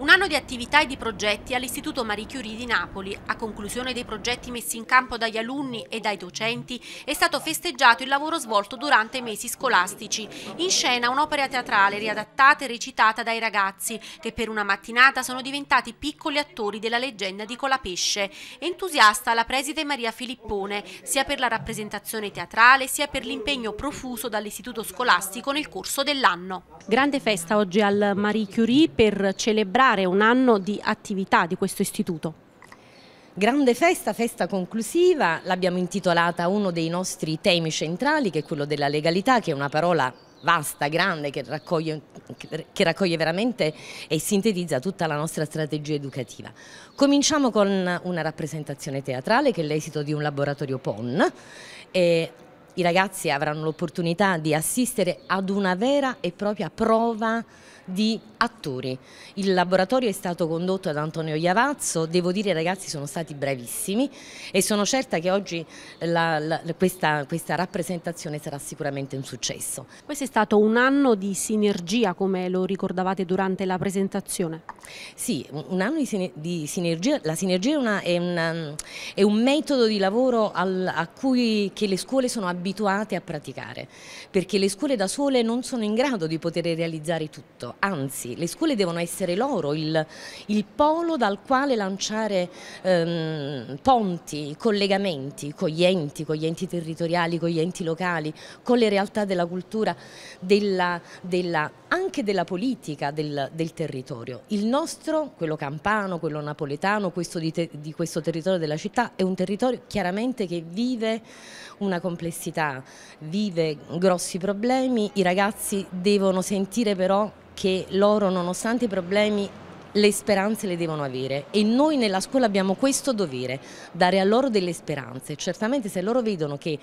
Un anno di attività e di progetti all'Istituto Marie Curie di Napoli, a conclusione dei progetti messi in campo dagli alunni e dai docenti, è stato festeggiato il lavoro svolto durante i mesi scolastici. In scena un'opera teatrale riadattata e recitata dai ragazzi, che per una mattinata sono diventati piccoli attori della leggenda di Colapesce. Entusiasta la preside Maria Filippone, sia per la rappresentazione teatrale, sia per l'impegno profuso dall'istituto scolastico nel corso dell'anno. Grande festa oggi al Marie Curie per celebrare celebrare un anno di attività di questo istituto. Grande festa, festa conclusiva, l'abbiamo intitolata uno dei nostri temi centrali che è quello della legalità che è una parola vasta, grande, che raccoglie, che raccoglie, veramente e sintetizza tutta la nostra strategia educativa. Cominciamo con una rappresentazione teatrale che è l'esito di un laboratorio PON. E I ragazzi avranno l'opportunità di assistere ad una vera e propria prova di attori. Il laboratorio è stato condotto da Antonio Iavazzo, devo dire i ragazzi sono stati bravissimi e sono certa che oggi la, la, questa, questa rappresentazione sarà sicuramente un successo. Questo è stato un anno di sinergia come lo ricordavate durante la presentazione? Sì, un anno di, sinergia, la sinergia è, una, è, una, è un metodo di lavoro al, a cui le scuole sono abituate a praticare perché le scuole da sole non sono in grado di poter realizzare tutto anzi le scuole devono essere loro il, il polo dal quale lanciare ehm, ponti, collegamenti con gli enti, con gli enti territoriali, con gli enti locali, con le realtà della cultura, della, della, anche della politica del, del, territorio. Il nostro, quello campano, quello napoletano, questo di, te, di questo territorio della città è un territorio chiaramente che vive una complessità, vive grossi problemi, i ragazzi devono sentire però che loro nonostante i problemi le speranze le devono avere e noi nella scuola abbiamo questo dovere, dare a loro delle speranze. Certamente se loro vedono che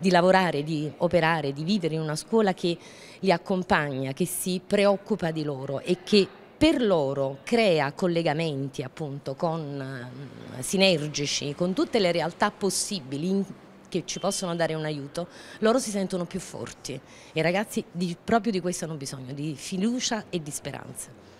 di lavorare, di operare, di vivere in una scuola che li accompagna, che si preoccupa di loro e che per loro crea collegamenti appunto con, mm, sinergici con tutte le realtà possibili che ci possono dare un aiuto, loro si sentono più forti. I ragazzi di, proprio di questo hanno bisogno, di fiducia e di speranza.